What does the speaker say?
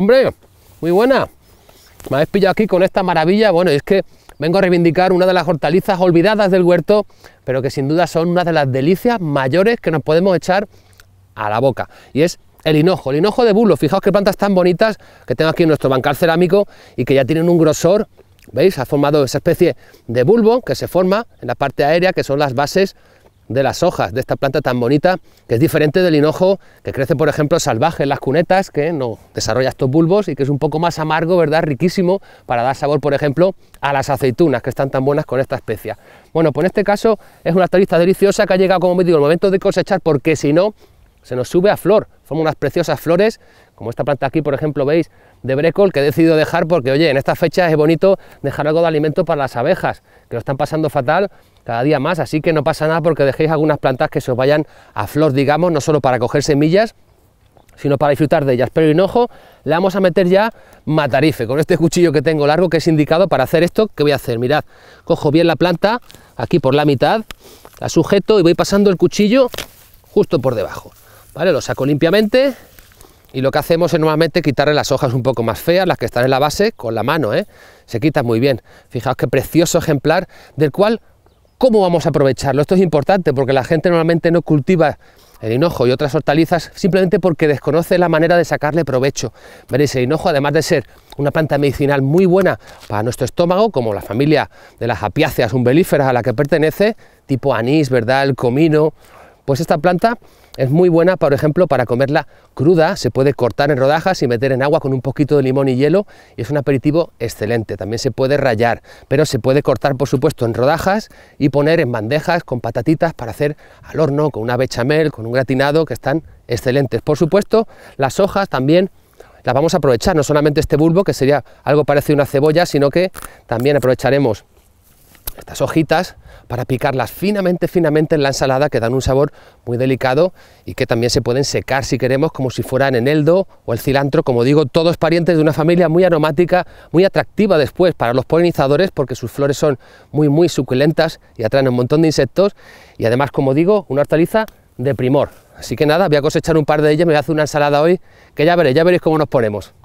Hombre, muy buena. Me habéis pillado aquí con esta maravilla. Bueno, es que vengo a reivindicar una de las hortalizas olvidadas del huerto, pero que sin duda son una de las delicias mayores que nos podemos echar a la boca. Y es el hinojo, el hinojo de bulbo, Fijaos qué plantas tan bonitas que tengo aquí en nuestro bancal cerámico y que ya tienen un grosor. ¿Veis? Ha formado esa especie de bulbo que se forma en la parte aérea, que son las bases de las hojas de esta planta tan bonita, que es diferente del hinojo que crece, por ejemplo, salvaje en las cunetas, que no desarrolla estos bulbos y que es un poco más amargo, ¿verdad? Riquísimo para dar sabor, por ejemplo, a las aceitunas, que están tan buenas con esta especia. Bueno, pues en este caso es una talista deliciosa que ha llegado, como digo, el momento de cosechar, porque si no, se nos sube a flor, forma unas preciosas flores, como esta planta aquí, por ejemplo, veis, de brécol, que he decidido dejar porque, oye, en esta fecha es bonito dejar algo de alimento para las abejas, que lo están pasando fatal cada día más, así que no pasa nada porque dejéis algunas plantas que se os vayan a flor, digamos, no solo para coger semillas, sino para disfrutar de ellas. Pero ojo, le vamos a meter ya matarife, con este cuchillo que tengo largo que es indicado para hacer esto que voy a hacer. Mirad, cojo bien la planta, aquí por la mitad, la sujeto y voy pasando el cuchillo justo por debajo. ¿Vale? Lo saco limpiamente y lo que hacemos es nuevamente quitarle las hojas un poco más feas, las que están en la base, con la mano, ¿eh? Se quita muy bien. Fijaos qué precioso ejemplar del cual ¿Cómo vamos a aprovecharlo? Esto es importante porque la gente normalmente no cultiva el hinojo y otras hortalizas simplemente porque desconoce la manera de sacarle provecho. Veréis, el hinojo, además de ser una planta medicinal muy buena para nuestro estómago, como la familia de las apiáceas umbelíferas a la que pertenece, tipo anís, ¿verdad? El comino, pues esta planta es muy buena, por ejemplo, para comerla cruda, se puede cortar en rodajas y meter en agua con un poquito de limón y hielo y es un aperitivo excelente. También se puede rayar, pero se puede cortar, por supuesto, en rodajas y poner en bandejas con patatitas para hacer al horno, con una bechamel, con un gratinado, que están excelentes. Por supuesto, las hojas también las vamos a aprovechar, no solamente este bulbo, que sería algo parecido a una cebolla, sino que también aprovecharemos estas hojitas para picarlas finamente, finamente en la ensalada que dan un sabor muy delicado y que también se pueden secar si queremos como si fueran eneldo o el cilantro, como digo, todos parientes de una familia muy aromática, muy atractiva después para los polinizadores porque sus flores son muy muy suculentas y atraen un montón de insectos y además, como digo, una hortaliza de primor. Así que nada, voy a cosechar un par de ellas, me voy a hacer una ensalada hoy que ya veréis, ya veréis cómo nos ponemos.